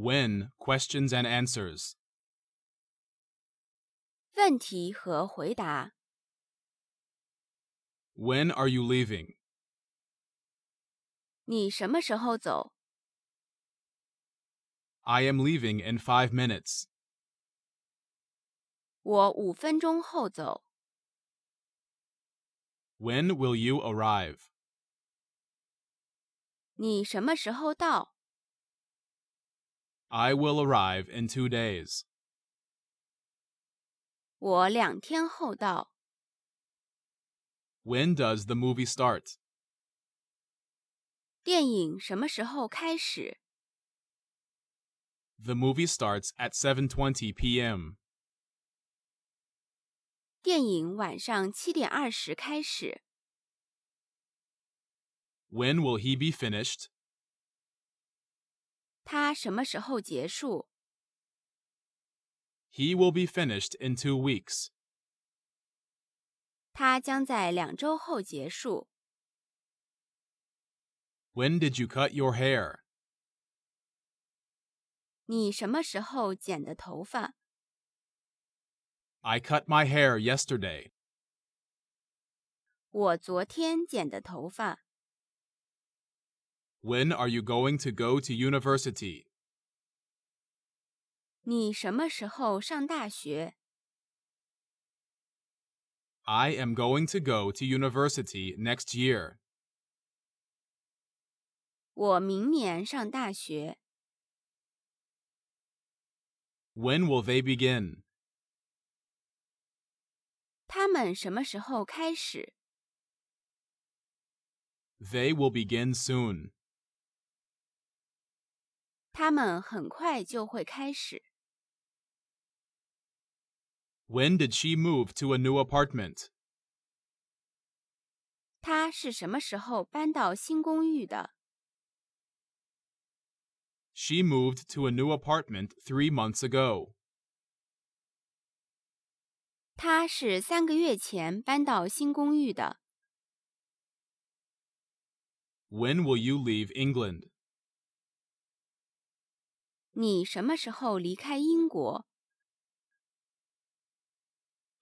When questions and answers. 问题和回答。When are you leaving? 你什么时候走？I am leaving in five minutes. 我五分钟后走。When will you arrive? 你什么时候到？I will arrive in two days. When does the movie start? The movie starts at 7:20 p.m. When will he be finished? He will be finished in two weeks. When did you cut your hair? I cut my hair yesterday. 我昨天剪的头发。When are you going to go to university? 你什么时候上大学？I am going to go to university next year. 我明年上大学。When will they begin? 他们什么时候开始？They will begin soon. 他们很快就会开始。when did she move to a new apartment? 她是什么时候搬到新公寓的？She moved to a new apartment three months ago. 她是三个月前搬到新公寓的。When will you leave England? 你什么时候离开英国？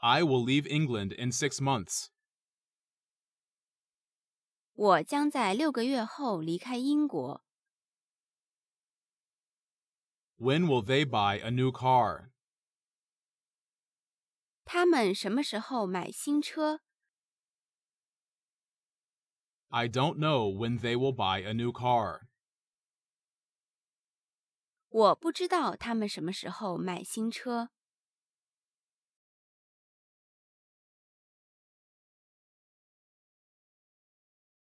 I will leave England in six months. 我将在六个月后离开英国。When will they buy a new car? 他们什么时候买新车？I don't know when they will buy a new car. 我不知道他们什么时候买新车。